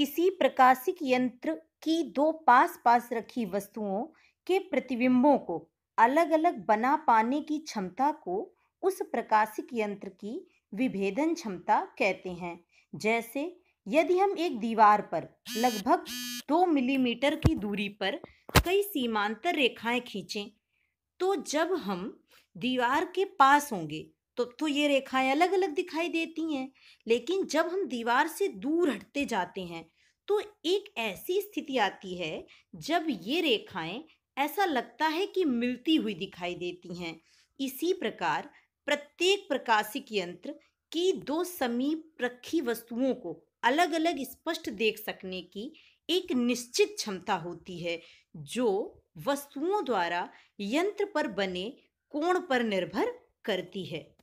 किसी प्रकाशिक यंत्र की दो पास पास रखी वस्तुओं के प्रतिबिंबों को अलग अलग बना पाने की क्षमता को उस प्रकाशिक यंत्र की विभेदन क्षमता कहते हैं जैसे यदि हम एक दीवार पर लगभग दो मिलीमीटर की दूरी पर कई सीमांतर रेखाएं खींचें तो जब हम दीवार के पास होंगे तो तो ये रेखाएं अलग अलग दिखाई देती हैं लेकिन जब हम दीवार से दूर हटते जाते हैं तो एक ऐसी स्थिति आती है जब ये रेखाएं ऐसा लगता है कि मिलती हुई दिखाई देती हैं इसी प्रकार प्रत्येक प्रकाशिक यंत्र की दो समीप रखी वस्तुओं को अलग अलग स्पष्ट देख सकने की एक निश्चित क्षमता होती है जो वस्तुओं द्वारा यंत्र पर बने कोण पर निर्भर करती है